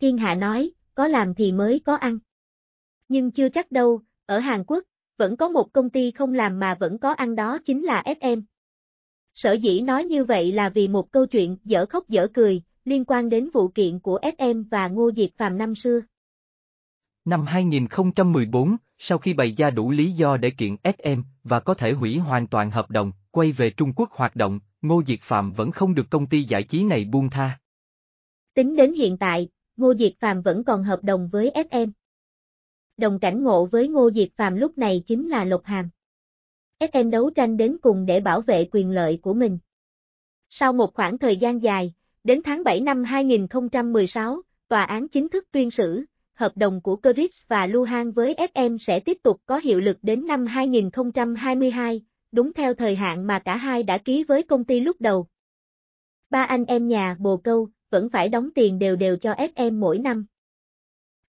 Thiên Hạ nói, có làm thì mới có ăn. Nhưng chưa chắc đâu, ở Hàn Quốc, vẫn có một công ty không làm mà vẫn có ăn đó chính là FM. Sở dĩ nói như vậy là vì một câu chuyện dở khóc dở cười, liên quan đến vụ kiện của FM và Ngô Diệp Phạm năm xưa. Năm 2014, sau khi bày ra đủ lý do để kiện FM và có thể hủy hoàn toàn hợp đồng, quay về Trung Quốc hoạt động, Ngô Diệp Phạm vẫn không được công ty giải trí này buông tha. Tính đến hiện tại, Ngô Diệt Phàm vẫn còn hợp đồng với SM. Đồng cảnh ngộ với Ngô Diệt Phàm lúc này chính là Lục Hàm. SM đấu tranh đến cùng để bảo vệ quyền lợi của mình. Sau một khoảng thời gian dài, đến tháng 7 năm 2016, tòa án chính thức tuyên xử, hợp đồng của Coritz và Luhan với SM sẽ tiếp tục có hiệu lực đến năm 2022, đúng theo thời hạn mà cả hai đã ký với công ty lúc đầu. Ba anh em nhà Bồ Câu, vẫn phải đóng tiền đều đều cho FM mỗi năm.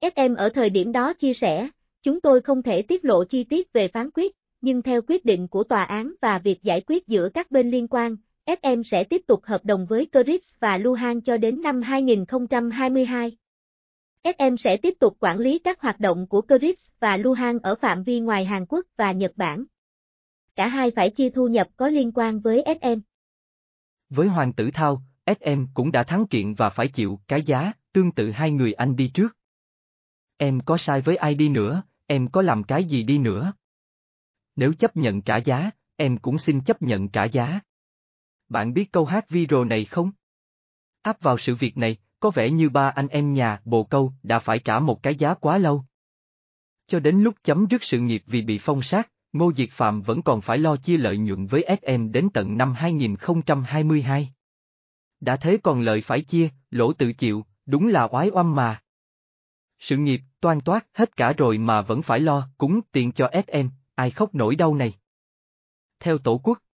FM ở thời điểm đó chia sẻ, chúng tôi không thể tiết lộ chi tiết về phán quyết, nhưng theo quyết định của tòa án và việc giải quyết giữa các bên liên quan, FM sẽ tiếp tục hợp đồng với Kyrgyz và Luhan cho đến năm 2022. FM sẽ tiếp tục quản lý các hoạt động của Kyrgyz và Luhan ở phạm vi ngoài Hàn Quốc và Nhật Bản. Cả hai phải chia thu nhập có liên quan với FM. Với Hoàng tử Thao, SM cũng đã thắng kiện và phải chịu cái giá, tương tự hai người anh đi trước. Em có sai với ai đi nữa, em có làm cái gì đi nữa. Nếu chấp nhận trả giá, em cũng xin chấp nhận trả giá. Bạn biết câu hát video này không? Áp vào sự việc này, có vẻ như ba anh em nhà bồ câu đã phải trả một cái giá quá lâu. Cho đến lúc chấm dứt sự nghiệp vì bị phong sát, Ngô Diệt Phạm vẫn còn phải lo chia lợi nhuận với SM đến tận năm 2022 đã thế còn lợi phải chia, lỗ tự chịu, đúng là oái oăm mà. Sự nghiệp, toan toát, hết cả rồi mà vẫn phải lo, cúng tiền cho SM, ai khóc nổi đau này. Theo tổ quốc,